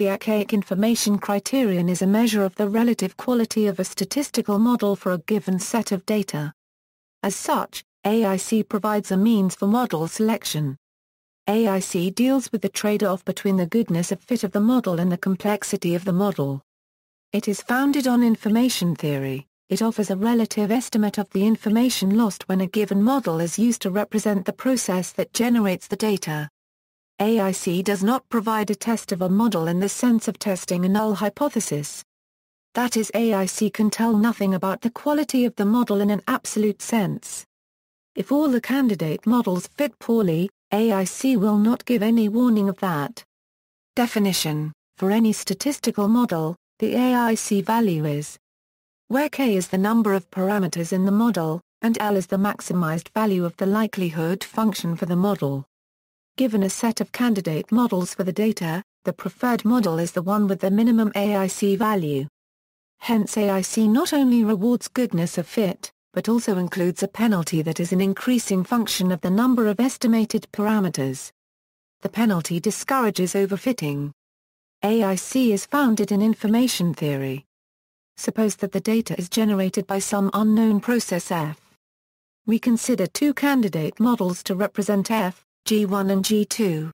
The archaic information criterion is a measure of the relative quality of a statistical model for a given set of data. As such, AIC provides a means for model selection. AIC deals with the trade-off between the goodness of fit of the model and the complexity of the model. It is founded on information theory, it offers a relative estimate of the information lost when a given model is used to represent the process that generates the data. AIC does not provide a test of a model in the sense of testing a null hypothesis. That is AIC can tell nothing about the quality of the model in an absolute sense. If all the candidate models fit poorly, AIC will not give any warning of that. Definition For any statistical model, the AIC value is where k is the number of parameters in the model, and L is the maximized value of the likelihood function for the model. Given a set of candidate models for the data, the preferred model is the one with the minimum AIC value. Hence AIC not only rewards goodness of fit, but also includes a penalty that is an increasing function of the number of estimated parameters. The penalty discourages overfitting. AIC is founded in information theory. Suppose that the data is generated by some unknown process F. We consider two candidate models to represent F, G1 and G2.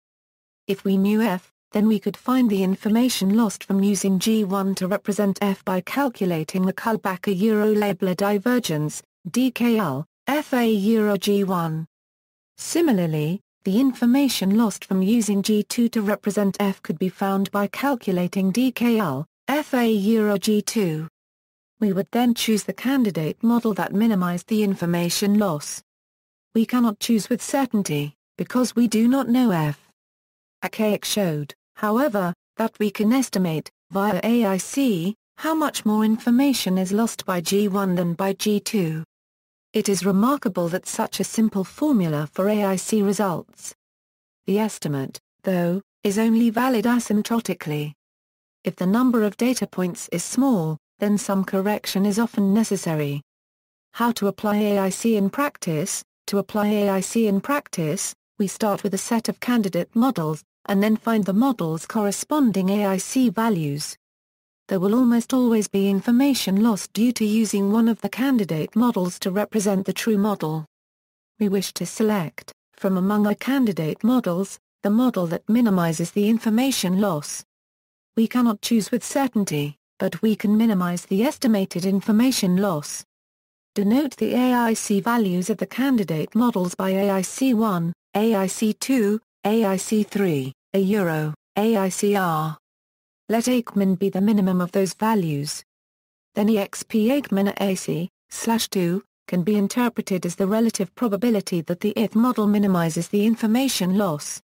If we knew f, then we could find the information lost from using G1 to represent f by calculating the kullback euro leibler divergence, DKL, FA Euro G1. Similarly, the information lost from using G2 to represent F could be found by calculating DKL, FA Euro G2. We would then choose the candidate model that minimized the information loss. We cannot choose with certainty because we do not know f. Archaic showed, however, that we can estimate, via AIC, how much more information is lost by G1 than by G2. It is remarkable that such a simple formula for AIC results. The estimate, though, is only valid asymptotically. If the number of data points is small, then some correction is often necessary. How to apply AIC in practice? To apply AIC in practice, we start with a set of candidate models, and then find the model's corresponding AIC values. There will almost always be information lost due to using one of the candidate models to represent the true model. We wish to select, from among our candidate models, the model that minimizes the information loss. We cannot choose with certainty, but we can minimize the estimated information loss. Denote the AIC values of the candidate models by AIC1, AIC2, AIC3, a euro, AICR. Let Aikman be the minimum of those values. Then exp Aikman AC, slash 2, can be interpreted as the relative probability that the ith model minimizes the information loss.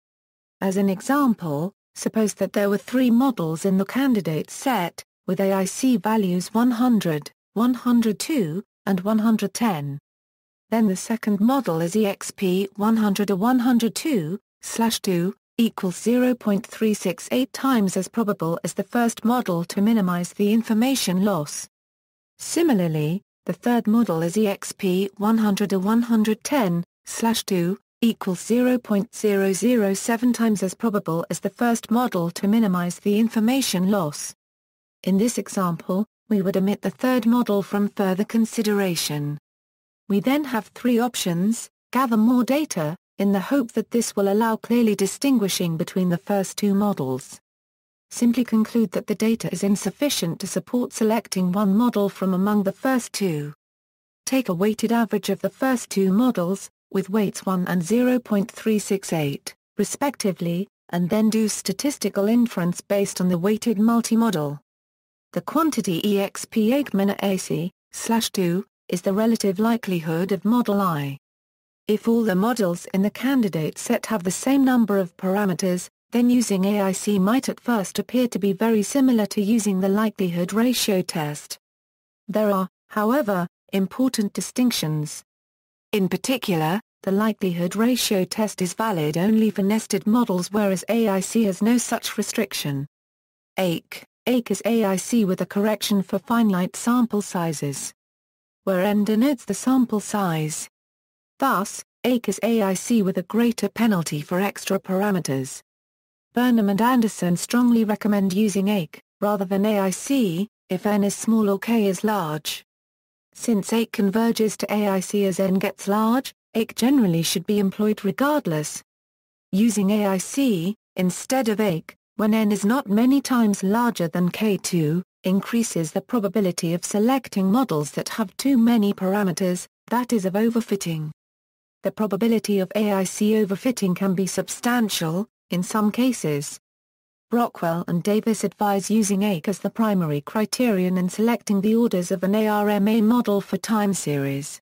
As an example, suppose that there were three models in the candidate set, with AIC values 100, 102, and 110. Then the second model is EXP 100 or 102, slash 2, equals 0.368 times as probable as the first model to minimize the information loss. Similarly, the third model is EXP 100 or 110, slash 2, equals 0.007 times as probable as the first model to minimize the information loss. In this example, we would omit the third model from further consideration. We then have three options, gather more data, in the hope that this will allow clearly distinguishing between the first two models. Simply conclude that the data is insufficient to support selecting one model from among the first two. Take a weighted average of the first two models, with weights 1 and 0.368, respectively, and then do statistical inference based on the weighted multi-model. The quantity exp Aikman AC, slash 2, is the relative likelihood of model I. If all the models in the candidate set have the same number of parameters, then using AIC might at first appear to be very similar to using the likelihood ratio test. There are, however, important distinctions. In particular, the likelihood ratio test is valid only for nested models whereas AIC has no such restriction. AIC, AIC is AIC with a correction for finite sample sizes where n denotes the sample size. Thus, AIC is AIC with a greater penalty for extra parameters. Burnham and Anderson strongly recommend using AIC, rather than AIC, if n is small or k is large. Since AIC converges to AIC as n gets large, AIC generally should be employed regardless. Using AIC, instead of AIC, when n is not many times larger than k2, increases the probability of selecting models that have too many parameters, that is of overfitting. The probability of AIC overfitting can be substantial, in some cases. Brockwell and Davis advise using AIC as the primary criterion in selecting the orders of an ARMA model for time series.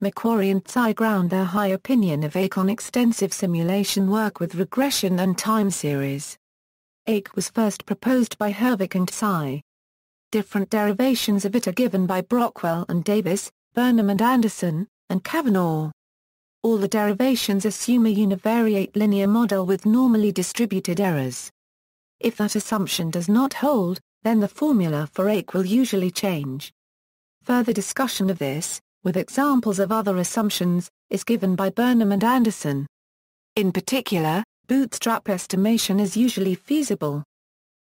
Macquarie and Tsai ground their high opinion of AIC on extensive simulation work with regression and time series. AIC was first proposed by Hervik and Tsai. Different derivations of it are given by Brockwell and Davis, Burnham and Anderson, and Kavanaugh. All the derivations assume a univariate linear model with normally distributed errors. If that assumption does not hold, then the formula for AIC will usually change. Further discussion of this, with examples of other assumptions, is given by Burnham and Anderson. In particular, bootstrap estimation is usually feasible,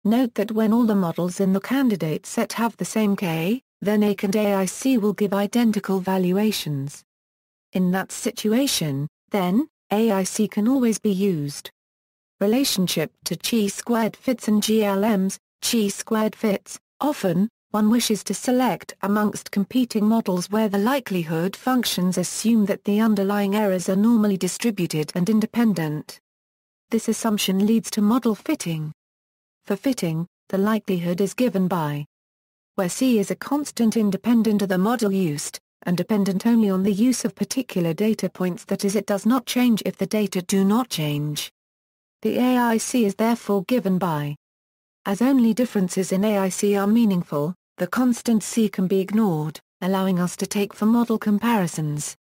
Note that when all the models in the candidate set have the same K, then AIC and AIC will give identical valuations. In that situation, then, AIC can always be used. Relationship to chi-squared fits and GLMs, chi-squared fits, often, one wishes to select amongst competing models where the likelihood functions assume that the underlying errors are normally distributed and independent. This assumption leads to model fitting. For fitting, the likelihood is given by where C is a constant independent of the model used, and dependent only on the use of particular data points that is it does not change if the data do not change. The AIC is therefore given by as only differences in AIC are meaningful, the constant C can be ignored, allowing us to take for model comparisons.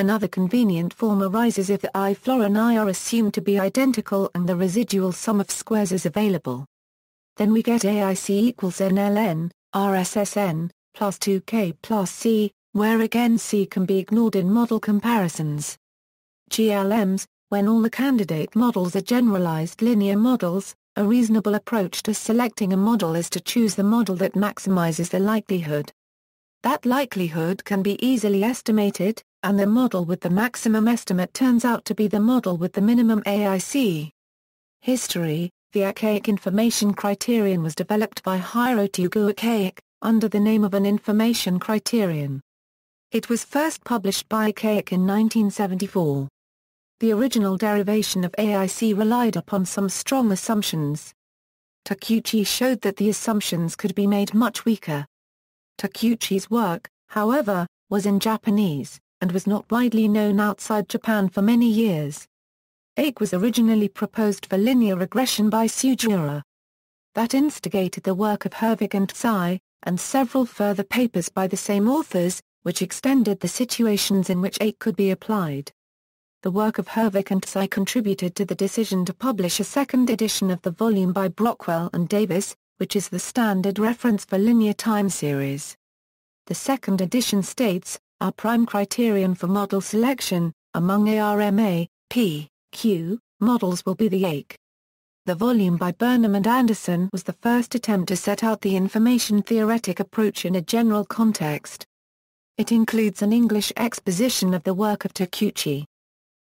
Another convenient form arises if the i and i are assumed to be identical and the residual sum of squares is available. Then we get AIC equals NLN, RSSN, plus 2K plus C, where again C can be ignored in model comparisons. GLMs, when all the candidate models are generalized linear models, a reasonable approach to selecting a model is to choose the model that maximizes the likelihood. That likelihood can be easily estimated, and the model with the maximum estimate turns out to be the model with the minimum AIC. History The archaic information criterion was developed by Hirotugu Akaic, under the name of an information criterion. It was first published by Akaic in 1974. The original derivation of AIC relied upon some strong assumptions. Takuchi showed that the assumptions could be made much weaker. Takuchi's work, however, was in Japanese, and was not widely known outside Japan for many years. AIC was originally proposed for linear regression by Sujiura. That instigated the work of Herwig and Tsai, and several further papers by the same authors, which extended the situations in which AIC could be applied. The work of Hervik and Tsai contributed to the decision to publish a second edition of the volume by Brockwell and Davis, which is the standard reference for linear time series. The second edition states, are prime criterion for model selection, among ARMA, P, Q, models will be the AIC. The volume by Burnham and Anderson was the first attempt to set out the information theoretic approach in a general context. It includes an English exposition of the work of Takuchi.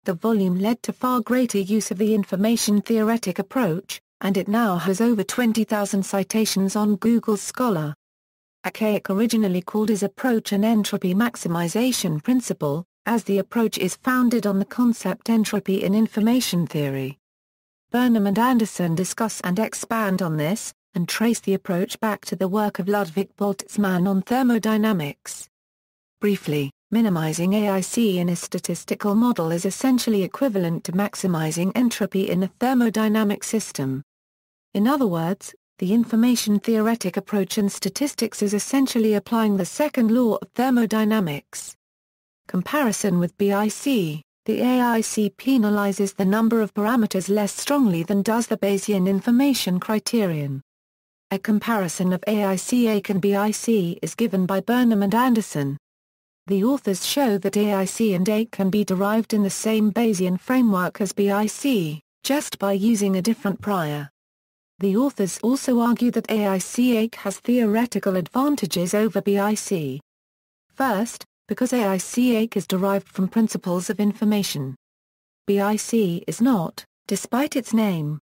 The volume led to far greater use of the information theoretic approach, and it now has over 20,000 citations on Google Scholar. Archaic originally called his approach an entropy maximization principle, as the approach is founded on the concept entropy in information theory. Burnham and Anderson discuss and expand on this, and trace the approach back to the work of Ludwig Boltzmann on thermodynamics. Briefly, minimizing AIC in a statistical model is essentially equivalent to maximizing entropy in a thermodynamic system. In other words, the information theoretic approach in statistics is essentially applying the second law of thermodynamics. Comparison with BIC, the AIC penalizes the number of parameters less strongly than does the Bayesian information criterion. A comparison of A, and BIC is given by Burnham and Anderson. The authors show that AIC and A can be derived in the same Bayesian framework as BIC, just by using a different prior. The authors also argue that AICH has theoretical advantages over BIC. First, because AICH is derived from principles of information. BIC is not, despite its name.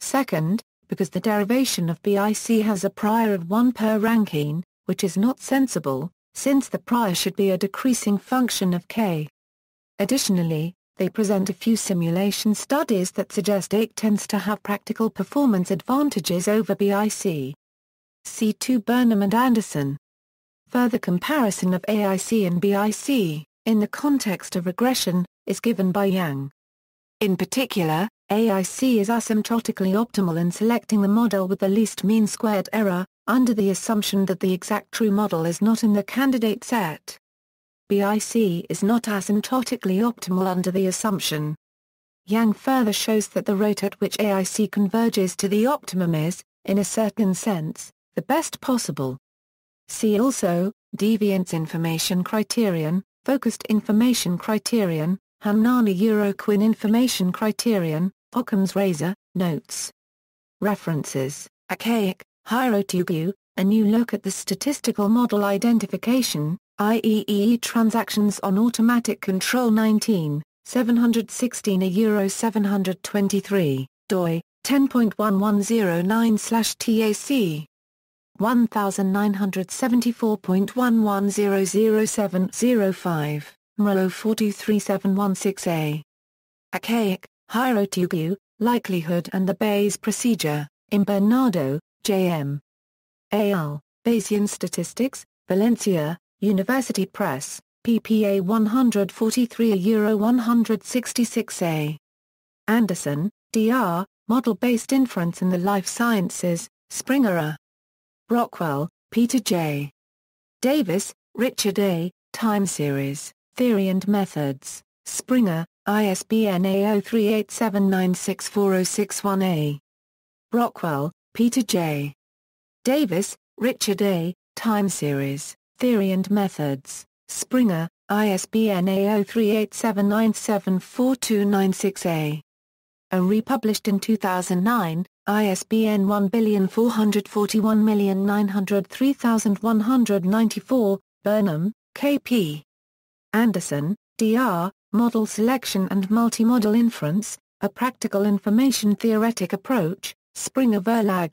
Second, because the derivation of BIC has a prior of 1 per Rankine, which is not sensible, since the prior should be a decreasing function of k. Additionally, they present a few simulation studies that suggest AIC tends to have practical performance advantages over BIC. C2 Burnham and Anderson. Further comparison of AIC and BIC, in the context of regression, is given by Yang. In particular, AIC is asymptotically optimal in selecting the model with the least mean squared error, under the assumption that the exact true model is not in the candidate set. BIC is not asymptotically optimal under the assumption. Yang further shows that the rate at which AIC converges to the optimum is, in a certain sense, the best possible. See also, Deviance Information Criterion, Focused Information Criterion, Hamnani Euroquin Information Criterion, Occam's Razor, Notes. References, Archaic, Hirotugu, A New Look at the Statistical Model Identification, IEEE transactions on automatic control 19, 716 a Euro 723, doi, 10.1109-TAC. 1974.1100705. Mrolo 43716 a Archaic, Hirotugu. Likelihood and the Bayes Procedure, in Bernardo, J.M. A.L., Bayesian Statistics, Valencia, University Press, PPA 143 Euro 166a. Anderson, D.R., Model-Based Inference in the Life Sciences, Springer. Rockwell, Peter J. Davis, Richard A., Time Series, Theory and Methods, Springer, ISBN A0387964061A. Rockwell, Peter J. Davis, Richard A., Time Series, Theory and Methods, Springer, ISBN A0387974296A. A republished in 2009, ISBN 1441903194, Burnham, K.P. Anderson, D.R., Model Selection and Multimodal Inference, A Practical Information Theoretic Approach, Springer Verlag,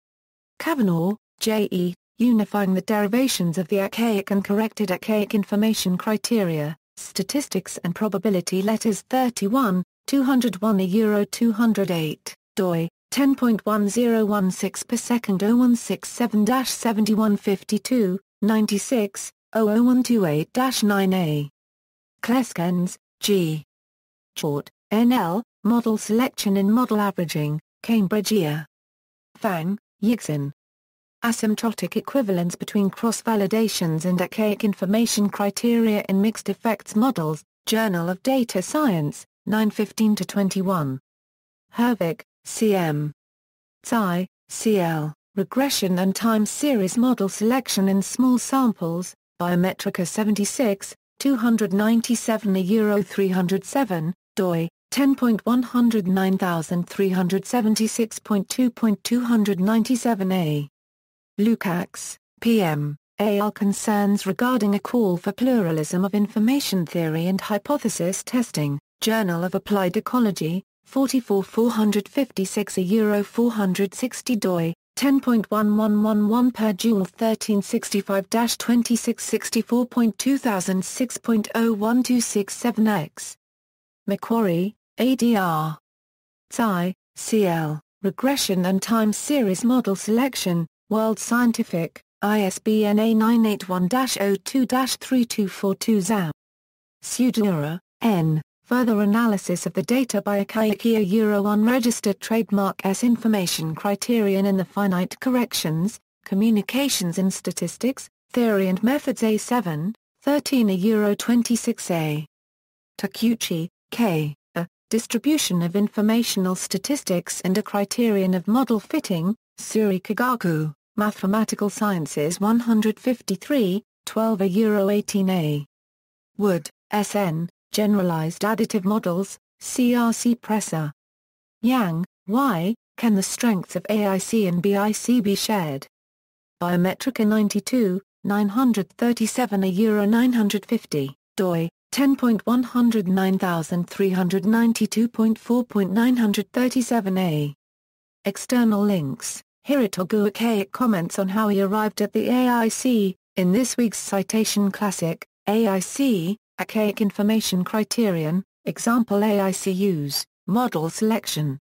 Kavanaugh, J. E., unifying the derivations of the archaic and corrected archaic information criteria, statistics and probability letters 31, 201 a Euro 208, doi, 10.1016 per second 0167-7152, 96, 00128-9a. Kleskens, G. Short, N.L., Model Selection in Model Averaging, Cambridge Year. Fang, Yixin. Asymptotic equivalence between cross-validations and archaic information criteria in mixed effects models, Journal of Data Science, 915-21. Hervik, C.M. Tsai, C.L., Regression and Time Series Model Selection in Small Samples, Biometrica 76, 297 307, doi, 10.109376.2.297a. Lukács, PM, AR Concerns Regarding a Call for Pluralism of Information Theory and Hypothesis Testing, Journal of Applied Ecology, 44 456 a euro 460 doi, 10.1111 per joule 1365-2664.2006.012667x. Macquarie, ADR. Tsai, CL, Regression and Time Series Model Selection, World Scientific, ISBN A981-02-3242 ZAM. Sudura, N. Further analysis of the data by Akaike. Euro on registered trademark S information criterion in the finite corrections, communications and statistics, theory and methods A7, 13 a Euro 26A. Takuchi, K distribution of informational statistics and a criterion of model fitting, Suri Kagaku, Mathematical Sciences 153, 12 a Euro 18a. Wood, S.N., Generalized Additive Models, CRC Presser. Yang, Y, Can the Strengths of AIC and BIC be shared? Biometrica 92, 937 a Euro 950, doi, 10.109392.4.937a. External links Hiratogu Akaic comments on how he arrived at the AIC, in this week's Citation Classic, AIC, Archaic Information Criterion, Example AICUs, Model Selection.